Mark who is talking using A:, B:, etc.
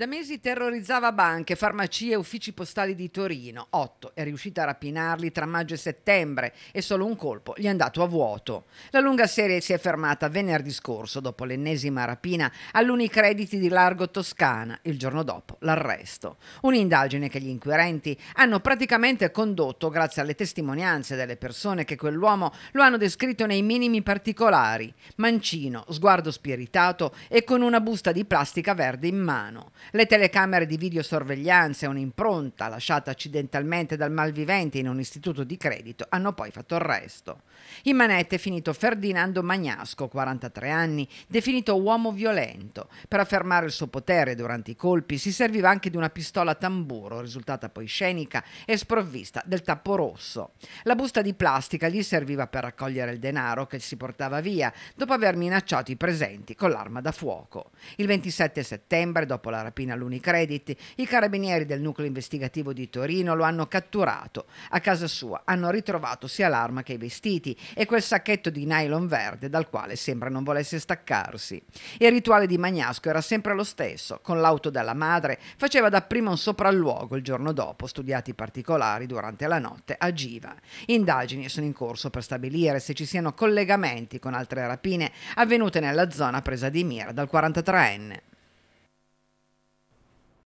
A: Da mesi terrorizzava banche, farmacie e uffici postali di Torino. Otto è riuscita a rapinarli tra maggio e settembre e solo un colpo gli è andato a vuoto. La lunga serie si è fermata venerdì scorso dopo l'ennesima rapina all'Unicrediti di Largo Toscana, il giorno dopo l'arresto. Un'indagine che gli inquirenti hanno praticamente condotto grazie alle testimonianze delle persone che quell'uomo lo hanno descritto nei minimi particolari. Mancino, sguardo spiritato e con una busta di plastica verde in mano. Le telecamere di videosorveglianza e un'impronta lasciata accidentalmente dal malvivente in un istituto di credito hanno poi fatto il resto. In manette è finito Ferdinando Magnasco, 43 anni, definito uomo violento. Per affermare il suo potere durante i colpi si serviva anche di una pistola tamburo, risultata poi scenica e sprovvista del tappo rosso. La busta di plastica gli serviva per raccogliere il denaro che si portava via dopo aver minacciato i presenti con l'arma da fuoco. Il 27 settembre, dopo la rapina all'Unicredit, i carabinieri del nucleo investigativo di Torino lo hanno catturato. A casa sua hanno ritrovato sia l'arma che i vestiti e quel sacchetto di nylon verde dal quale sembra non volesse staccarsi. Il rituale di Magnasco era sempre lo stesso. Con l'auto della madre faceva dapprima un sopralluogo, il giorno dopo, studiati i particolari durante la notte, agiva. Indagini sono in corso per stabilire se ci siano collegamenti con altre rapine avvenute nella zona presa di mira dal 43enne.